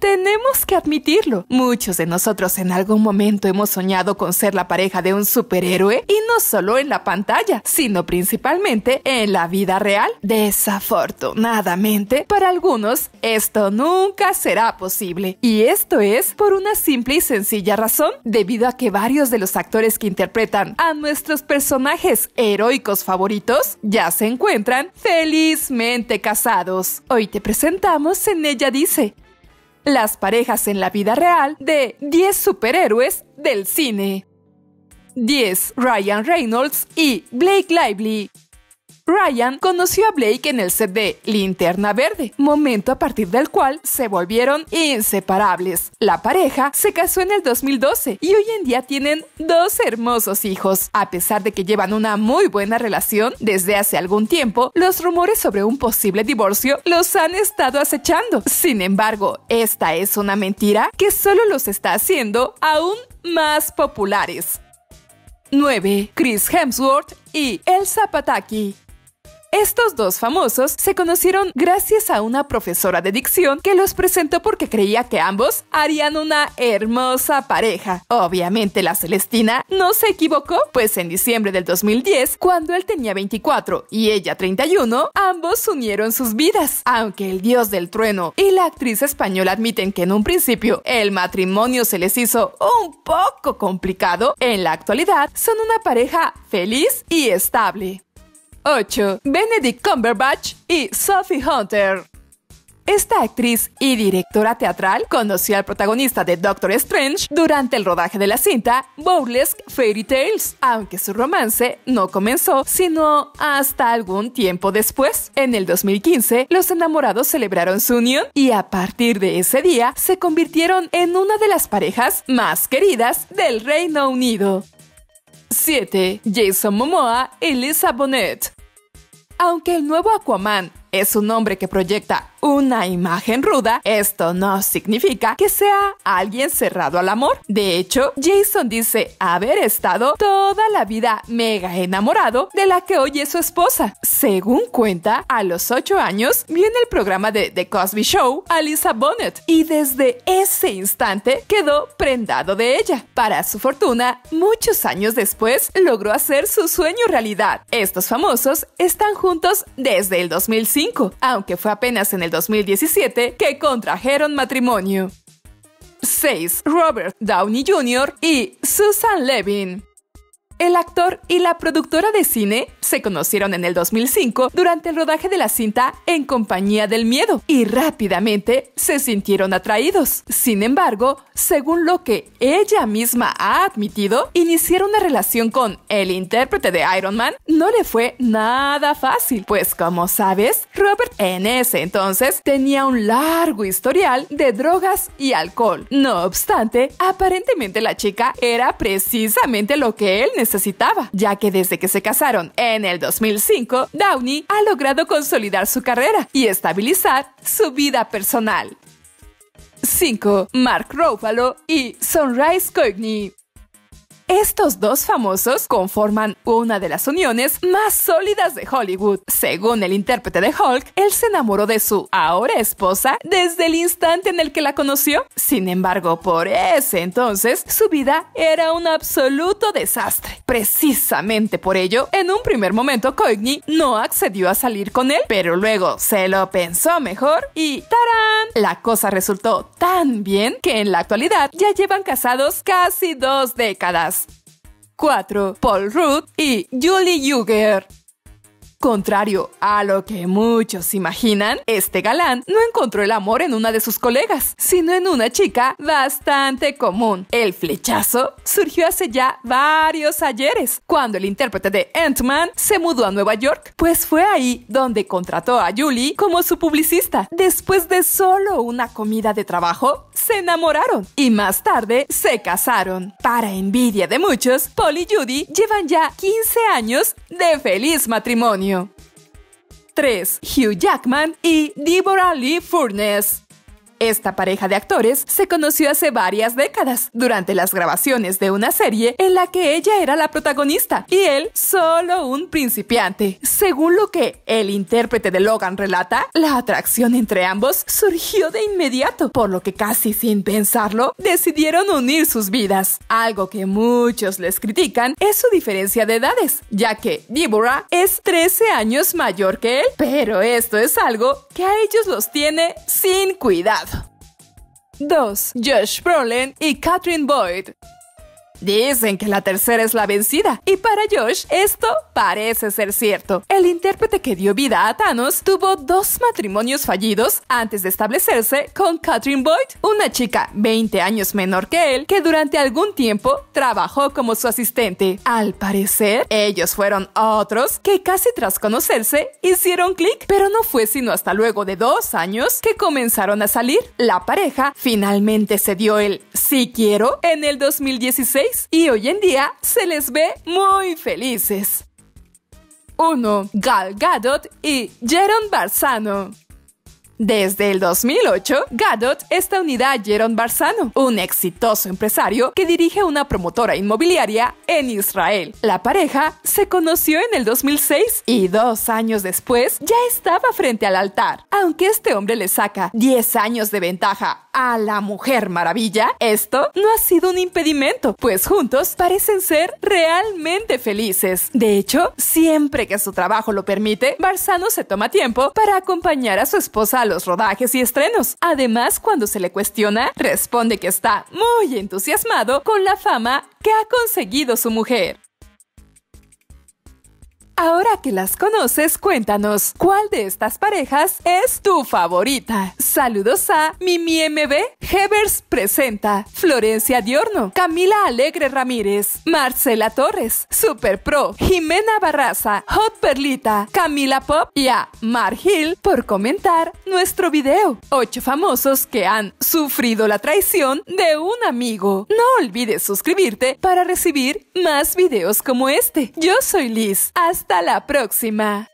Tenemos que admitirlo. Muchos de nosotros en algún momento hemos soñado con ser la pareja de un superhéroe y no solo en la pantalla, sino principalmente en la vida real. Desafortunadamente, para algunos esto nunca será posible. Y esto es por una simple y sencilla razón, debido a que varios de los actores que interpretan a nuestros personajes heroicos favoritos ya se encuentran felizmente casados. Hoy te presentamos En ella dice, las parejas en la vida real de 10 superhéroes del cine. 10. Ryan Reynolds y Blake Lively. Ryan conoció a Blake en el set de Linterna Verde, momento a partir del cual se volvieron inseparables. La pareja se casó en el 2012 y hoy en día tienen dos hermosos hijos. A pesar de que llevan una muy buena relación desde hace algún tiempo, los rumores sobre un posible divorcio los han estado acechando. Sin embargo, esta es una mentira que solo los está haciendo aún más populares. 9. Chris Hemsworth y Elsa Pataki estos dos famosos se conocieron gracias a una profesora de dicción que los presentó porque creía que ambos harían una hermosa pareja. Obviamente la Celestina no se equivocó, pues en diciembre del 2010, cuando él tenía 24 y ella 31, ambos unieron sus vidas. Aunque el dios del trueno y la actriz española admiten que en un principio el matrimonio se les hizo un poco complicado, en la actualidad son una pareja feliz y estable. 8. Benedict Cumberbatch y Sophie Hunter. Esta actriz y directora teatral conoció al protagonista de Doctor Strange durante el rodaje de la cinta Burlesque Fairy Tales, aunque su romance no comenzó sino hasta algún tiempo después. En el 2015, los enamorados celebraron su unión y a partir de ese día se convirtieron en una de las parejas más queridas del Reino Unido. 7. Jason Momoa y Lisa Bonet. Aunque el nuevo Aquaman es un hombre que proyecta una imagen ruda, esto no significa que sea alguien cerrado al amor. De hecho, Jason dice haber estado toda la vida mega enamorado de la que hoy es su esposa. Según cuenta, a los 8 años viene el programa de The Cosby Show a Lisa Bonnet y desde ese instante quedó prendado de ella. Para su fortuna, muchos años después logró hacer su sueño realidad. Estos famosos están juntos desde el 2005 aunque fue apenas en el 2017 que contrajeron matrimonio. 6. Robert Downey Jr. y Susan Levin. El actor y la productora de cine se conocieron en el 2005 durante el rodaje de la cinta En compañía del miedo y rápidamente se sintieron atraídos. Sin embargo, según lo que ella misma ha admitido, iniciar una relación con el intérprete de Iron Man no le fue nada fácil, pues como sabes, Robert en ese entonces tenía un largo historial de drogas y alcohol. No obstante, aparentemente la chica era precisamente lo que él necesitaba ya que desde que se casaron en el 2005, Downey ha logrado consolidar su carrera y estabilizar su vida personal. 5. Mark Ruffalo y Sunrise Cookney estos dos famosos conforman una de las uniones más sólidas de Hollywood. Según el intérprete de Hulk, él se enamoró de su ahora esposa desde el instante en el que la conoció. Sin embargo, por ese entonces, su vida era un absoluto desastre. Precisamente por ello, en un primer momento, Coigny no accedió a salir con él, pero luego se lo pensó mejor y ¡tarán! La cosa resultó tan bien que en la actualidad ya llevan casados casi dos décadas. 4, Paul Rudd y Julie Juger. Contrario a lo que muchos imaginan, este galán no encontró el amor en una de sus colegas, sino en una chica bastante común. El flechazo surgió hace ya varios ayeres, cuando el intérprete de Ant-Man se mudó a Nueva York, pues fue ahí donde contrató a Julie como su publicista. Después de solo una comida de trabajo, se enamoraron y más tarde se casaron. Para envidia de muchos, Paul y Judy llevan ya 15 años de feliz matrimonio. 3. Hugh Jackman y Deborah Lee Furness. Esta pareja de actores se conoció hace varias décadas, durante las grabaciones de una serie en la que ella era la protagonista y él solo un principiante. Según lo que el intérprete de Logan relata, la atracción entre ambos surgió de inmediato, por lo que casi sin pensarlo decidieron unir sus vidas. Algo que muchos les critican es su diferencia de edades, ya que Deborah es 13 años mayor que él, pero esto es algo que a ellos los tiene sin cuidado. 2. Josh Brolin y Catherine Boyd. Dicen que la tercera es la vencida, y para Josh esto parece ser cierto. El intérprete que dio vida a Thanos tuvo dos matrimonios fallidos antes de establecerse con Catherine Boyd, una chica 20 años menor que él, que durante algún tiempo trabajó como su asistente. Al parecer, ellos fueron otros que casi tras conocerse hicieron clic, pero no fue sino hasta luego de dos años que comenzaron a salir. La pareja finalmente se dio el sí quiero en el 2016 y hoy en día se les ve muy felices. 1. Gal Gadot y Jerome Barzano. Desde el 2008, Gadot está unida a Jeron Barzano, un exitoso empresario que dirige una promotora inmobiliaria en Israel. La pareja se conoció en el 2006 y dos años después ya estaba frente al altar. Aunque este hombre le saca 10 años de ventaja a la Mujer Maravilla, esto no ha sido un impedimento, pues juntos parecen ser realmente felices. De hecho, siempre que su trabajo lo permite, Barzano se toma tiempo para acompañar a su esposa los rodajes y estrenos. Además, cuando se le cuestiona, responde que está muy entusiasmado con la fama que ha conseguido su mujer. Ahora que las conoces, cuéntanos, ¿cuál de estas parejas es tu favorita? Saludos a Mimi MB, Hevers presenta, Florencia Diorno, Camila Alegre Ramírez, Marcela Torres, Super Pro, Jimena Barraza, Hot Perlita, Camila Pop y a Mar Hill por comentar nuestro video. Ocho famosos que han sufrido la traición de un amigo. No olvides suscribirte para recibir más videos como este. Yo soy Liz. Hasta hasta la próxima.